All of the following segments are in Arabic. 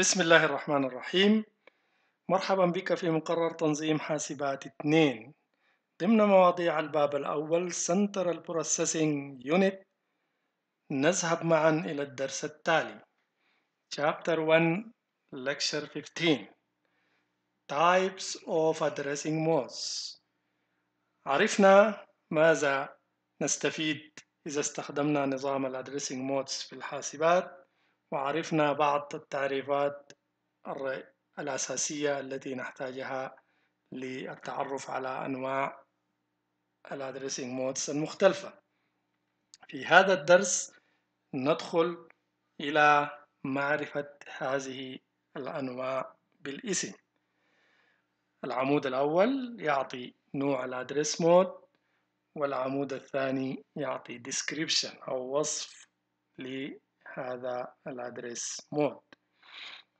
بسم الله الرحمن الرحيم مرحبا بك في مقرر تنظيم حاسبات 2 ضمن مواضيع الباب الأول Central Processing Unit نذهب معا إلى الدرس التالي Chapter 1 Lecture 15 Types of Addressing Modes عرفنا ماذا نستفيد إذا استخدمنا نظام الأدريسنج مودز في الحاسبات وعرفنا بعض التعريفات الأساسية التي نحتاجها للتعرف على أنواع الأدريسينج مودز المختلفة في هذا الدرس ندخل إلى معرفة هذه الأنواع بالاسم العمود الأول يعطي نوع الأدريس مود والعمود الثاني يعطي description أو وصف هذا الأدرس مود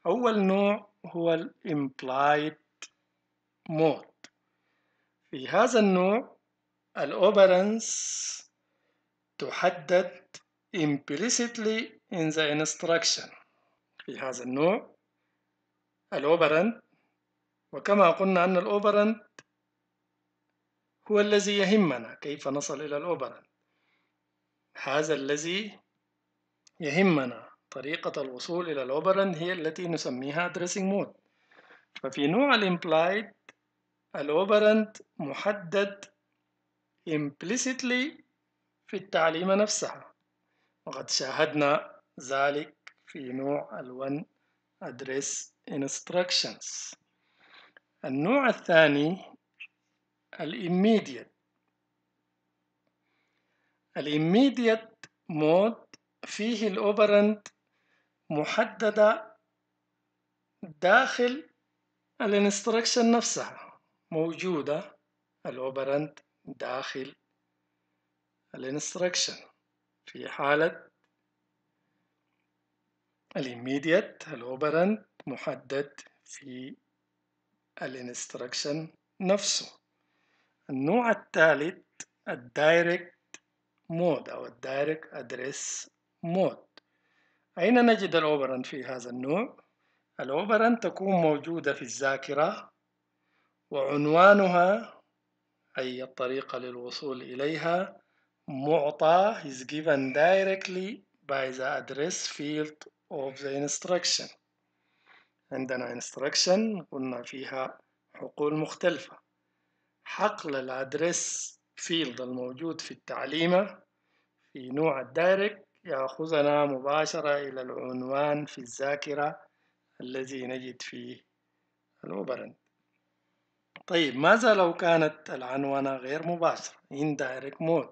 أول نوع هو الامبلايد implied mode في هذا النوع الأوبرنس تحدد implicitly in the instruction في هذا النوع الأوبرنت وكما قلنا أن الأوبرنت هو الذي يهمنا كيف نصل إلى الأوبرنت هذا الذي يهمنا طريقة الوصول إلى الأوبرند هي التي نسميها dressing mode ففي نوع الامبلايد الأوبرند محدد implicitly في التعليمة نفسها وقد شاهدنا ذلك في نوع ال one address instructions النوع الثاني الإميديت immediate mode فيه الأوبرند محددة داخل الانستركشن نفسها موجودة الأوبرند داخل الانستركشن في حالة الاميديت الأوبرند محدد في الانستركشن نفسه النوع الثالث الدايركت مود أو الدايركت أدريس مود أين نجد الأوبرن في هذا النوع؟ الأوبرن تكون موجودة في الذاكرة وعنوانها أي الطريقة للوصول إليها معطى is given directly by the address field of the instruction عندنا instruction قلنا فيها حقول مختلفة حقل الأدرس فيلد الموجود في التعليمة في نوع الدايركت يأخذنا مباشرة إلى العنوان في الذاكرة الذي نجد فيه الأوبرند طيب ماذا لو كانت العنونة غير مباشرة indirect mode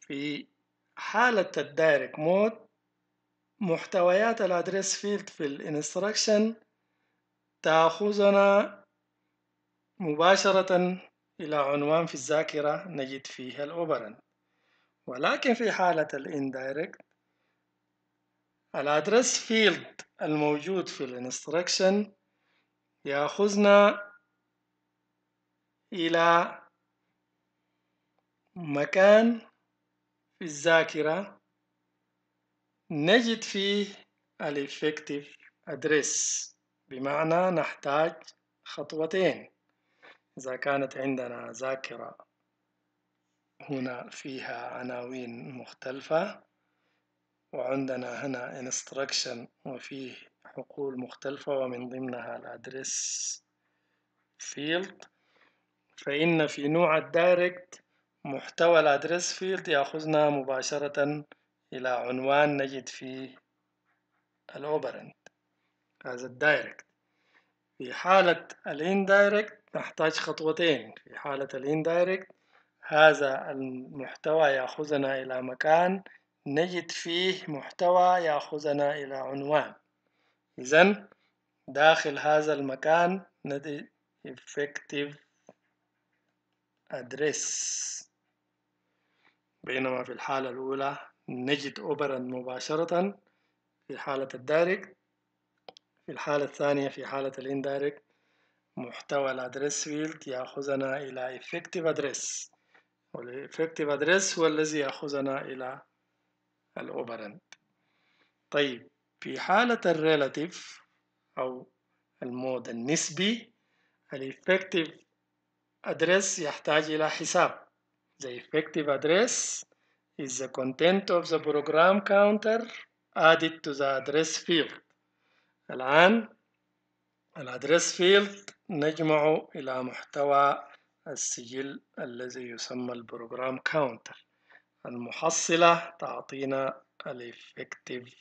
في حالة الدايركت mode محتويات الادرس فيلد في الانستراكشن تأخذنا مباشرة إلى عنوان في الذاكرة نجد فيها الأوبرند ولكن في حالة ال indirect الأدرس فيلد الموجود في ال instruction يأخذنا إلى مكان في الذاكرة نجد فيه ال effective address بمعنى نحتاج خطوتين إذا كانت عندنا ذاكرة هنا فيها عناوين مختلفة وعندنا هنا instruction وفيه حقول مختلفة ومن ضمنها الأدرس فيلد فإن في نوع الدايركت محتوى الأدرس فيلد يأخذنا مباشرة إلى عنوان نجد فيه الأوبرنت هذا الدايركت في حالة الاندايركت نحتاج خطوتين في حالة الاندايركت هذا المحتوى ياخذنا الى مكان نجد فيه محتوى ياخذنا الى عنوان اذا داخل هذا المكان نجد effective address بينما في الحالة الأولى نجد أوبرا مباشرة في حالة الدايركت في الحالة الثانية في حالة الاندارك محتوى الادرس فيلد ياخذنا إلى effective address والإفكتيف أدريس هو الذي يأخذنا إلى الأوبرنت طيب في حالة الريلاتيف أو المود النسبي الإفكتيف أدريس يحتاج إلى حساب The effective address is the content of the program counter added to the address field الآن الأدريس فيلد نجمع إلى محتوى السجل الذي يسمى البروجرام كاونتر المحصلة تعطينا الإفكتيف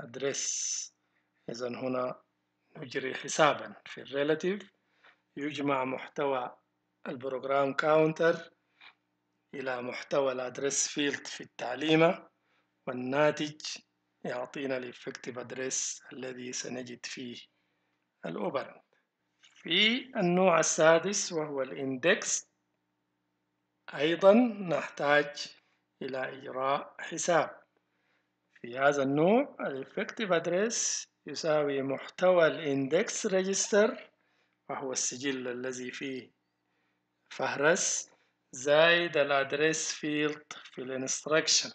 address إذا هنا نجري حسابا في الريلاتيف يجمع محتوى البروجرام كاونتر إلى محتوى الأدريس فيلد في التعليمة والناتج يعطينا الإفكتيف أدريس الذي سنجد فيه الأوبرنت في النوع السادس وهو الاندكس أيضا نحتاج إلى إجراء حساب في هذا النوع الإفكتيف أدريس يساوي محتوى الاندكس ريجستر وهو السجل الذي فيه فهرس زائد الأدريس فيلد في الانستركشن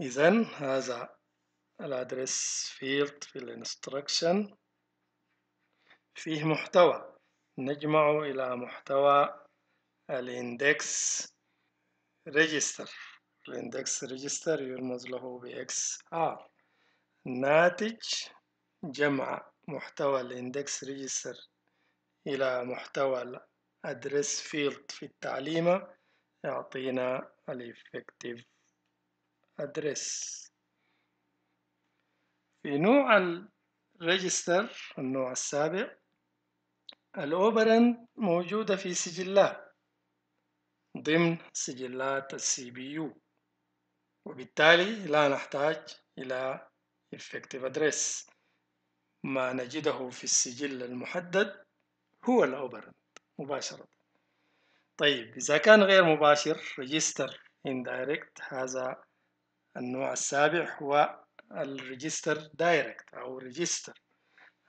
إذا هذا الأدريس فيلد في الانستركشن فيه محتوى نجمع إلى محتوى الاندكس ريجستر الاندكس ريجستر يرمز له ب XR ناتج جمع محتوى الاندكس ريجستر إلى محتوى الأدرس فيلد في التعليمة يعطينا الإفكتيف أدرس في نوع الريجستر النوع السابق الأوبرن موجودة في سجلات ضمن سجلات السي بي يو وبالتالي لا نحتاج إلى effective address ما نجده في السجل المحدد هو الأوبرن مباشرة طيب إذا كان غير مباشر register indirect هذا النوع السابع هو الريجستر دايركت أو ريجستر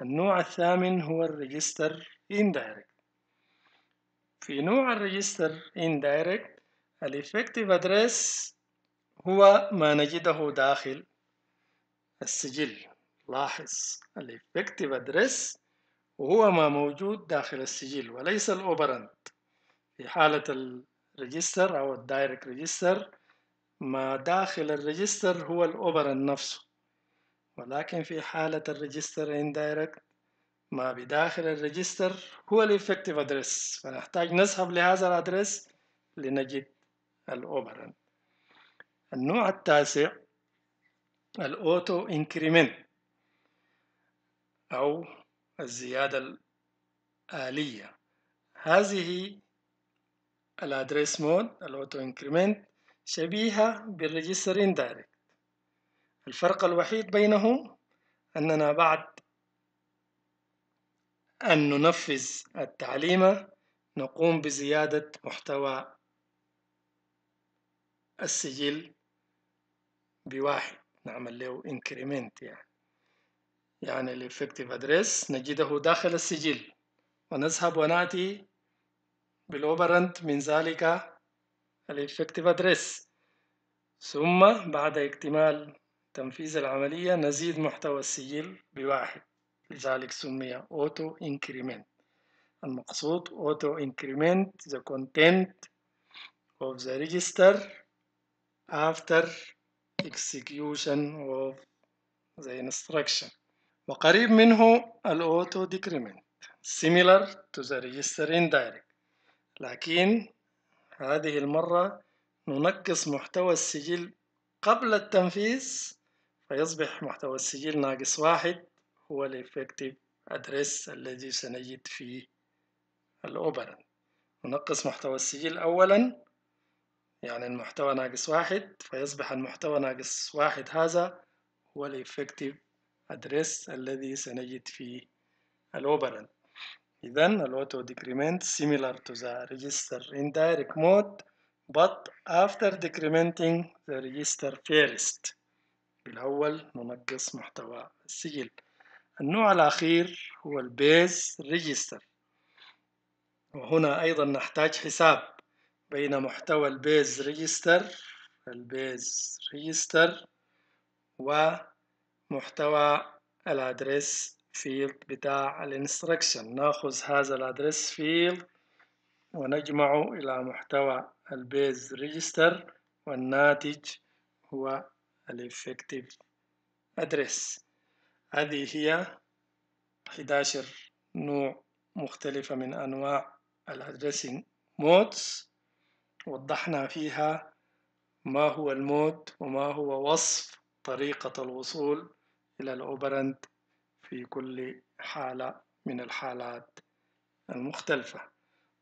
النوع الثامن هو الريجستر indirect في نوع الريجستر indirect الإفكتيف أدريس هو ما نجده داخل السجل لاحظ الإفكتيف أدريس وهو ما موجود داخل السجل وليس الأوبرنت في حالة الريجستر أو الدايركت ريجستر ما داخل الريجستر هو الأوبرنت نفسه ولكن في حالة الريجستر indirect ما بداخل الريجستر هو effective address فنحتاج نسحب لهذا الأدرس لنجد الأوبرنت النوع التاسع الأوتو إنكريمنت أو الزيادة الآلية هذه الأدرس مود الأوتو إنكريمنت شبيهة بالريجستر indirect الفرق الوحيد بينهم أننا بعد أن ننفذ التعليم نقوم بزيادة محتوى السجل بواحد نعمل له increment يعني يعني الافكتيف ادريس نجده داخل السجل ونذهب ونأتي بالوبرنت من ذلك الافكتيف ادريس ثم بعد اكتمال تنفيذ العملية نزيد محتوى السجل بواحد لذلك سمي auto increment المقصود auto increment the content of the register after execution of the instruction وقريب منه Auto decrement similar to the register indirect لكن هذه المرة ننقص محتوى السجل قبل التنفيذ فيصبح محتوى السجل ناقص واحد هو الإفكتيف أدرس الذي سنجد فيه الأوبرن ننقص محتوى السجل أولا يعني المحتوى ناقص واحد فيصبح المحتوى ناقص واحد هذا هو الإفكتيف أدرس الذي سنجد فيه الأوبرن إذن الأوتو decrement similar to the register in direct mode but after decrementing the register first الأول منقص محتوى السجل النوع الأخير هو البيز ريجستر وهنا أيضا نحتاج حساب بين محتوى البيز ريجستر البيز ريجستر ومحتوى الادرس فيلد بتاع الانستركشن ناخذ هذا الادرس فيلد ونجمعه الى محتوى البيز ريجستر والناتج هو الإفكتيف أدرس هذه هي 11 نوع مختلفة من أنواع الأدرسين مودز وضحنا فيها ما هو المود وما هو وصف طريقة الوصول إلى الأوبرند في كل حالة من الحالات المختلفة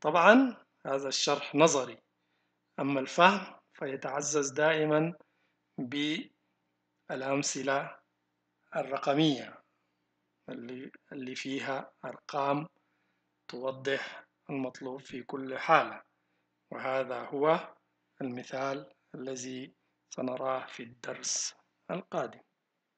طبعا هذا الشرح نظري أما الفهم فيتعزز دائما الأمثلة الرقمية اللي, فيها أرقام توضح المطلوب في كل حالة وهذا هو المثال الذي سنراه في الدرس القادم